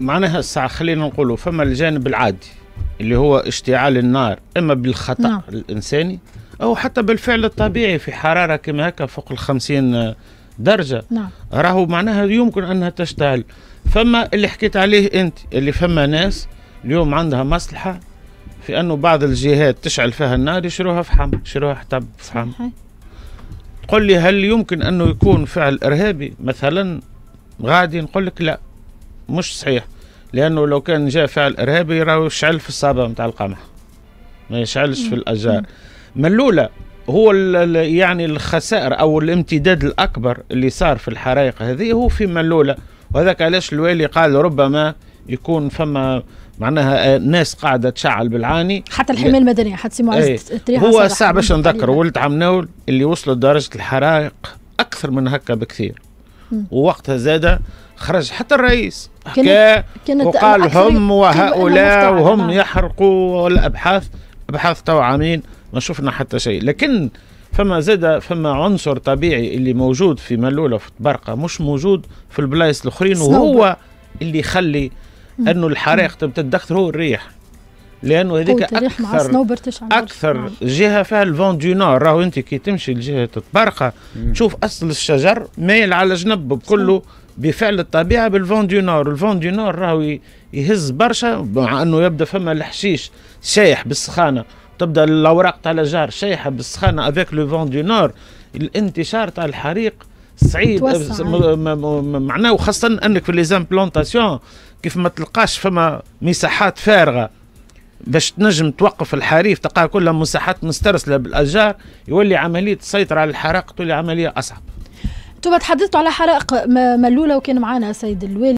معناها الساعة خلينا نقولوا فما الجانب العادي اللي هو اشتعال النار اما بالخطا نعم. الانساني او حتى بالفعل الطبيعي في حراره كما هكا فوق ال 50 درجه نعم. راهو معناها يمكن انها تشتعل فما اللي حكيت عليه انت اللي فما ناس اليوم عندها مصلحه في انه بعض الجهات تشعل فيها النار يشروها فحم يشروها حطب فحم صحيح. تقول لي هل يمكن انه يكون فعل ارهابي مثلا غادي نقول لك لا مش صحيح لانه لو كان جاء فعل ارهابي راهو يشعل في الصابه نتاع القمح ما يشعلش في الاشجار من الاولى هو يعني الخسائر او الامتداد الاكبر اللي صار في الحرائق هذه هو في ملوله وهذاك علاش الوالي قال ربما يكون فما معناها آه، ناس قاعده تشعل بالعاني حتى الحمايه المدنيه حتى سي إيه. تريح هو صعب باش نذكر ولد عم اللي وصلوا درجه الحرائق اكثر من هكا بكثير ووقتها زاد خرج حتى الرئيس حكى وقال هم وهؤلاء وهم نعم. يحرقوا الابحاث ابحاث تو عامين ما شفنا حتى شيء لكن فما زاد فما عنصر طبيعي اللي موجود في ملوله في برقه مش موجود في البلايص الاخرين وهو اللي يخلي انه الحرائق تبدا تدخل هو الريح لانه هذيك اكثر اكثر نعم. جهه فيها الفون دو نور راهو انت كي تمشي لجهه الطبرقه تشوف اصل الشجر مايل على جنب بكله بفعل الطبيعه بالفون دو نور الفون دو نور راهو يهز برشا مع انه يبدا فما الحشيش شايح بالسخانه تبدا الاوراق تاع الاشجار شايحه بالسخانه افيك لو فون دو نور الانتشار تاع الحريق صعيب آه. معناه وخاصه انك في لي زامبلونتاسيون كيف ما تلقاش فما مساحات فارغه باش تنجم توقف الحريف تلقاها كلها مساحات مسترسله بالاشجار يولي عمليه السيطره على الحرائق تولي عمليه اصعب. انتم تحدثتوا على حرائق ملوله وكان معنا سيد الوالي